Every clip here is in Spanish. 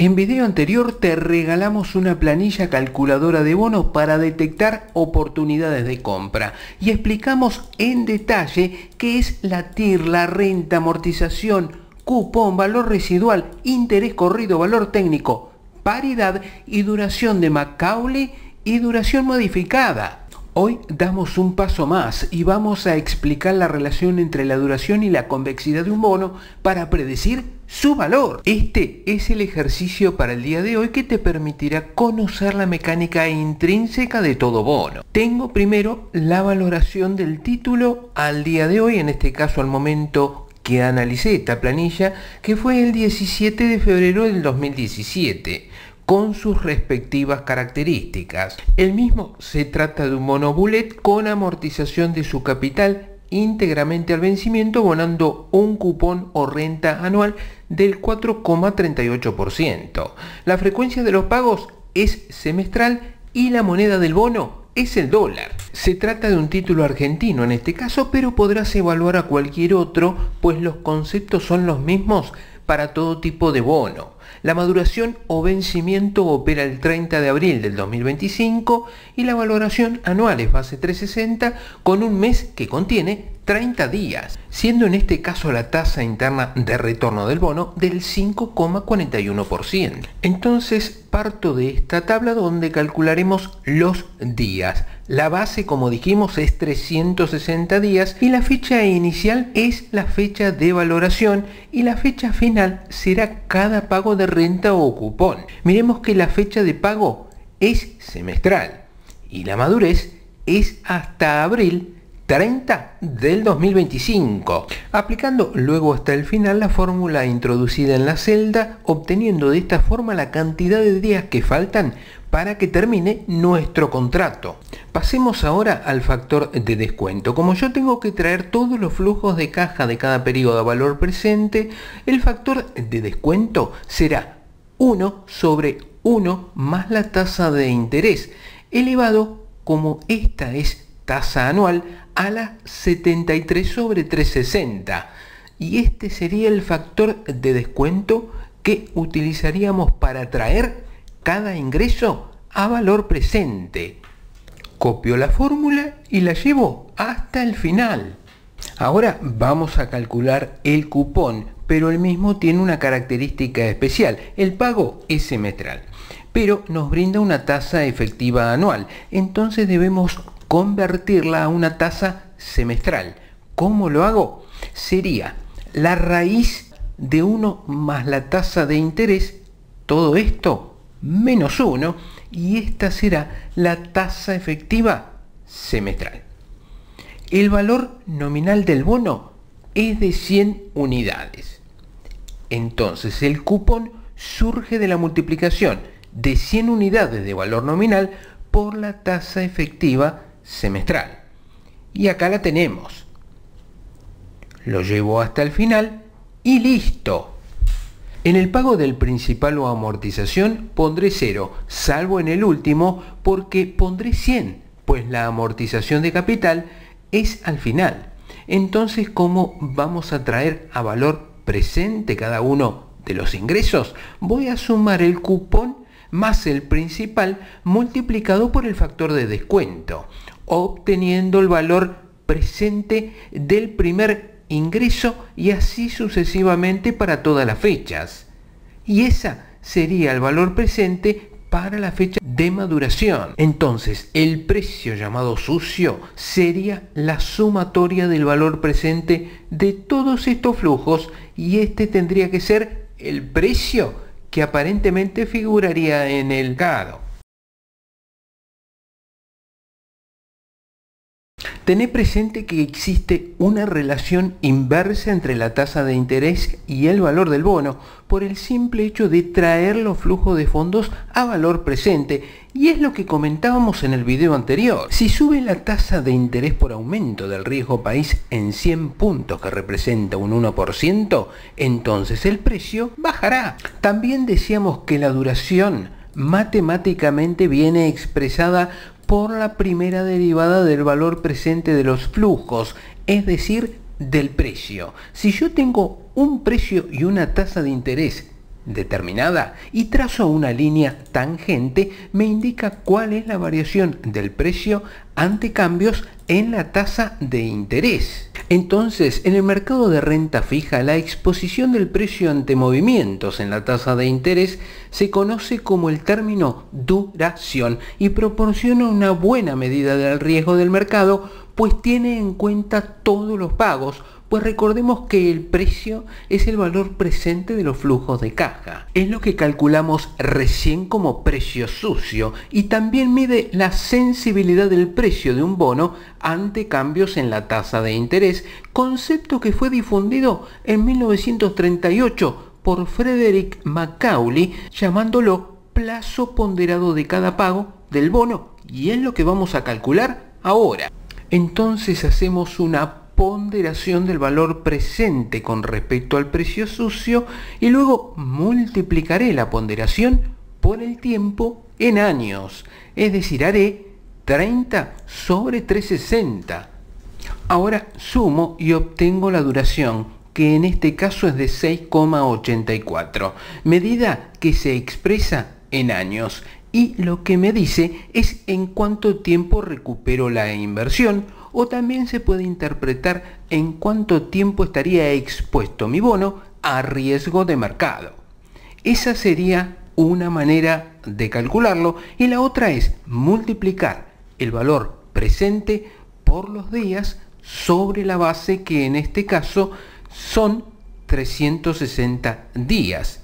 En video anterior te regalamos una planilla calculadora de bonos para detectar oportunidades de compra y explicamos en detalle qué es la TIR, la renta, amortización, cupón, valor residual, interés corrido, valor técnico, paridad y duración de Macaulay y duración modificada. Hoy damos un paso más y vamos a explicar la relación entre la duración y la convexidad de un bono para predecir su valor. Este es el ejercicio para el día de hoy que te permitirá conocer la mecánica intrínseca de todo bono. Tengo primero la valoración del título al día de hoy, en este caso al momento que analicé esta planilla, que fue el 17 de febrero del 2017 con sus respectivas características. El mismo se trata de un Bullet con amortización de su capital íntegramente al vencimiento bonando un cupón o renta anual del 4,38%. La frecuencia de los pagos es semestral y la moneda del bono es el dólar. Se trata de un título argentino en este caso, pero podrás evaluar a cualquier otro, pues los conceptos son los mismos para todo tipo de bono. La maduración o vencimiento opera el 30 de abril del 2025 y la valoración anual es base 360 con un mes que contiene 30 días, siendo en este caso la tasa interna de retorno del bono del 5,41%. Entonces parto de esta tabla donde calcularemos los días. La base, como dijimos, es 360 días y la fecha inicial es la fecha de valoración y la fecha final será cada pago de renta o cupón. Miremos que la fecha de pago es semestral y la madurez es hasta abril 30 del 2025, aplicando luego hasta el final la fórmula introducida en la celda, obteniendo de esta forma la cantidad de días que faltan para que termine nuestro contrato. Pasemos ahora al factor de descuento. Como yo tengo que traer todos los flujos de caja de cada periodo a valor presente, el factor de descuento será 1 sobre 1 más la tasa de interés, elevado como esta es tasa anual a las 73 sobre 360 y este sería el factor de descuento que utilizaríamos para traer cada ingreso a valor presente. Copio la fórmula y la llevo hasta el final. Ahora vamos a calcular el cupón, pero el mismo tiene una característica especial. El pago es semestral, pero nos brinda una tasa efectiva anual. Entonces debemos convertirla a una tasa semestral. ¿Cómo lo hago? Sería la raíz de 1 más la tasa de interés, todo esto menos 1, y esta será la tasa efectiva semestral. El valor nominal del bono es de 100 unidades. Entonces el cupón surge de la multiplicación de 100 unidades de valor nominal por la tasa efectiva semestral. Y acá la tenemos. Lo llevo hasta el final y listo. En el pago del principal o amortización pondré 0, salvo en el último porque pondré 100, pues la amortización de capital es al final. Entonces, ¿cómo vamos a traer a valor presente cada uno de los ingresos? Voy a sumar el cupón más el principal multiplicado por el factor de descuento obteniendo el valor presente del primer ingreso y así sucesivamente para todas las fechas. Y esa sería el valor presente para la fecha de maduración. Entonces, el precio llamado sucio sería la sumatoria del valor presente de todos estos flujos y este tendría que ser el precio que aparentemente figuraría en el gado. Tené presente que existe una relación inversa entre la tasa de interés y el valor del bono por el simple hecho de traer los flujos de fondos a valor presente y es lo que comentábamos en el video anterior. Si sube la tasa de interés por aumento del riesgo país en 100 puntos que representa un 1%, entonces el precio bajará. También decíamos que la duración matemáticamente viene expresada por la primera derivada del valor presente de los flujos, es decir, del precio. Si yo tengo un precio y una tasa de interés determinada y trazo una línea tangente me indica cuál es la variación del precio ante cambios en la tasa de interés. Entonces, en el mercado de renta fija, la exposición del precio ante movimientos en la tasa de interés se conoce como el término duración y proporciona una buena medida del riesgo del mercado pues tiene en cuenta todos los pagos, pues recordemos que el precio es el valor presente de los flujos de caja. Es lo que calculamos recién como precio sucio y también mide la sensibilidad del precio de un bono ante cambios en la tasa de interés, concepto que fue difundido en 1938 por Frederick Macaulay llamándolo plazo ponderado de cada pago del bono y es lo que vamos a calcular ahora entonces hacemos una ponderación del valor presente con respecto al precio sucio y luego multiplicaré la ponderación por el tiempo en años, es decir, haré 30 sobre 360. Ahora sumo y obtengo la duración, que en este caso es de 6,84, medida que se expresa en años y lo que me dice es en cuánto tiempo recupero la inversión o también se puede interpretar en cuánto tiempo estaría expuesto mi bono a riesgo de mercado. Esa sería una manera de calcularlo y la otra es multiplicar el valor presente por los días sobre la base que en este caso son 360 días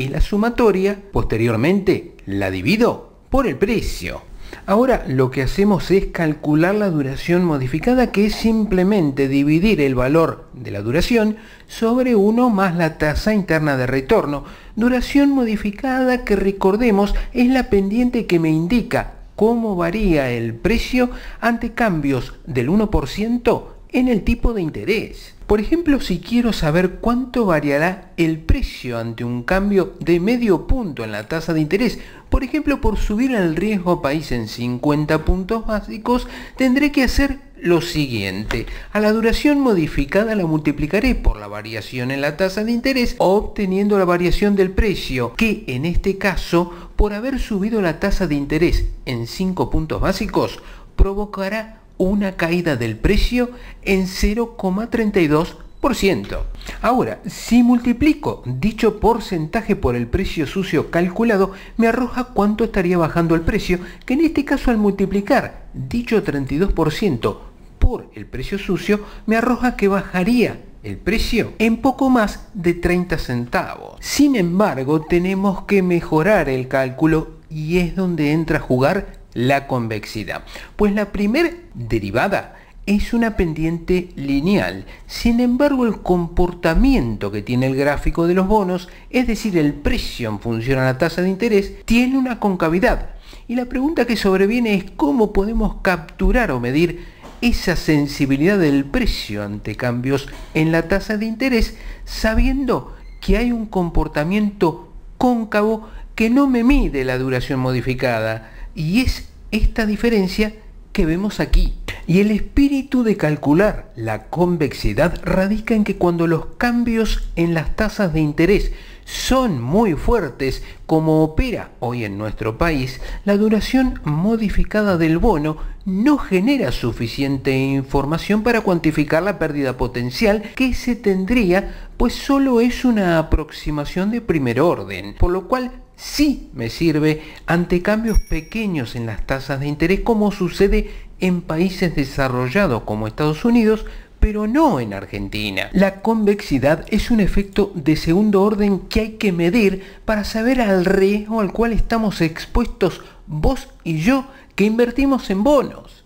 y la sumatoria, posteriormente la divido por el precio. Ahora lo que hacemos es calcular la duración modificada que es simplemente dividir el valor de la duración sobre 1 más la tasa interna de retorno. Duración modificada que recordemos es la pendiente que me indica cómo varía el precio ante cambios del 1% en el tipo de interés. Por ejemplo, si quiero saber cuánto variará el precio ante un cambio de medio punto en la tasa de interés, por ejemplo, por subir el riesgo país en 50 puntos básicos, tendré que hacer lo siguiente. A la duración modificada la multiplicaré por la variación en la tasa de interés obteniendo la variación del precio, que en este caso, por haber subido la tasa de interés en 5 puntos básicos, provocará una caída del precio en 0,32%. Ahora, si multiplico dicho porcentaje por el precio sucio calculado, me arroja cuánto estaría bajando el precio, que en este caso al multiplicar dicho 32% por el precio sucio, me arroja que bajaría el precio en poco más de 30 centavos. Sin embargo, tenemos que mejorar el cálculo y es donde entra a jugar la convexidad? Pues la primera derivada es una pendiente lineal. Sin embargo, el comportamiento que tiene el gráfico de los bonos, es decir, el precio en función a la tasa de interés, tiene una concavidad. Y la pregunta que sobreviene es cómo podemos capturar o medir esa sensibilidad del precio ante cambios en la tasa de interés, sabiendo que hay un comportamiento cóncavo que no me mide la duración modificada, y es esta diferencia que vemos aquí. Y el espíritu de calcular la convexidad radica en que cuando los cambios en las tasas de interés son muy fuertes, como opera hoy en nuestro país, la duración modificada del bono no genera suficiente información para cuantificar la pérdida potencial que se tendría, pues solo es una aproximación de primer orden, por lo cual sí me sirve ante cambios pequeños en las tasas de interés como sucede en países desarrollados como Estados Unidos, pero no en Argentina. La convexidad es un efecto de segundo orden que hay que medir para saber al riesgo al cual estamos expuestos vos y yo que invertimos en bonos.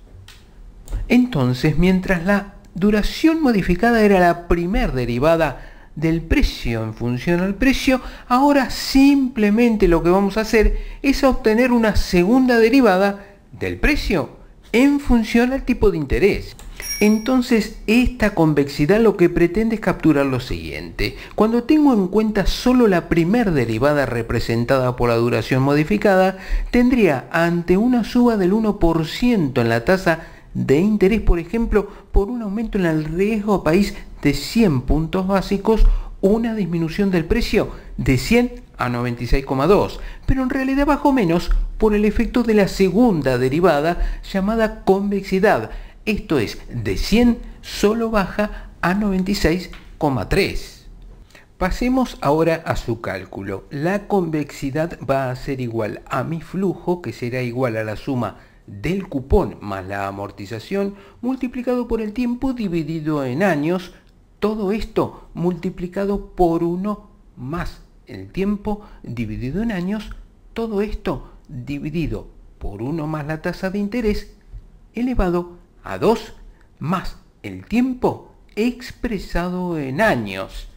Entonces, mientras la duración modificada era la primer derivada del precio, en función al precio, ahora simplemente lo que vamos a hacer es obtener una segunda derivada del precio en función al tipo de interés. Entonces esta convexidad lo que pretende es capturar lo siguiente. Cuando tengo en cuenta solo la primer derivada representada por la duración modificada, tendría ante una suba del 1% en la tasa de interés, por ejemplo, por un aumento en el riesgo país de 100 puntos básicos una disminución del precio de 100 a 96,2, pero en realidad bajo menos por el efecto de la segunda derivada llamada convexidad, esto es, de 100 solo baja a 96,3. Pasemos ahora a su cálculo. La convexidad va a ser igual a mi flujo, que será igual a la suma del cupón más la amortización, multiplicado por el tiempo dividido en años, todo esto multiplicado por 1 más el tiempo dividido en años, todo esto dividido por 1 más la tasa de interés elevado a 2 más el tiempo expresado en años.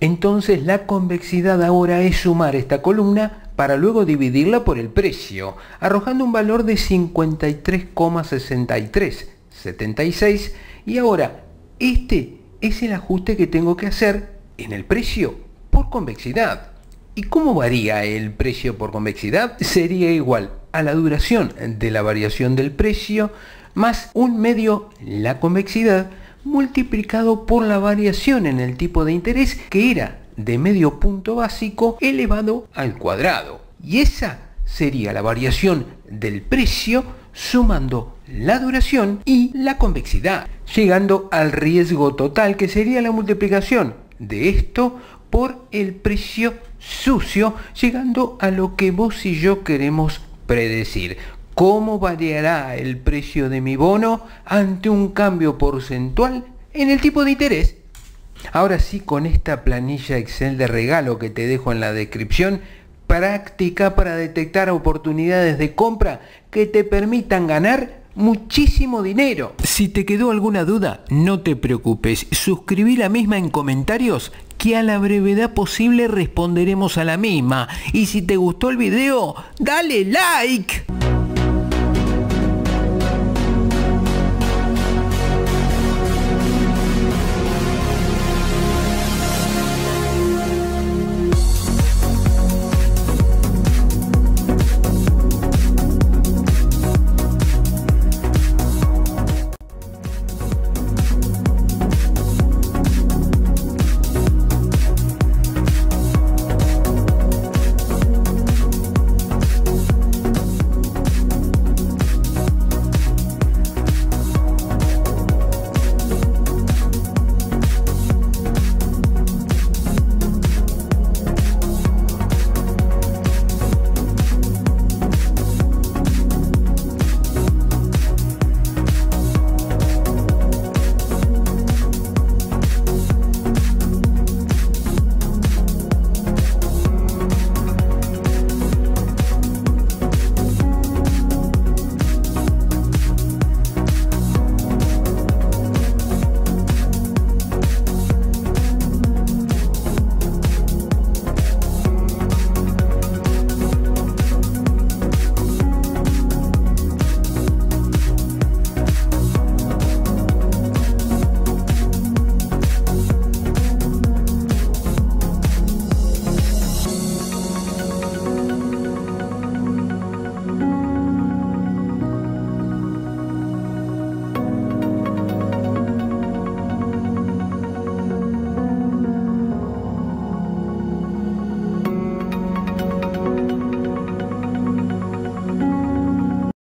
Entonces la convexidad ahora es sumar esta columna para luego dividirla por el precio, arrojando un valor de 53,6376 y ahora este es el ajuste que tengo que hacer en el precio por convexidad. ¿Y cómo varía el precio por convexidad? Sería igual a la duración de la variación del precio más un medio la convexidad multiplicado por la variación en el tipo de interés que era de medio punto básico elevado al cuadrado. Y esa sería la variación del precio sumando la duración y la convexidad, llegando al riesgo total que sería la multiplicación de esto por el precio sucio, llegando a lo que vos y yo queremos predecir. ¿Cómo variará el precio de mi bono ante un cambio porcentual en el tipo de interés? Ahora sí, con esta planilla Excel de regalo que te dejo en la descripción, práctica para detectar oportunidades de compra que te permitan ganar muchísimo dinero. Si te quedó alguna duda, no te preocupes, suscribí la misma en comentarios que a la brevedad posible responderemos a la misma. Y si te gustó el video, dale like.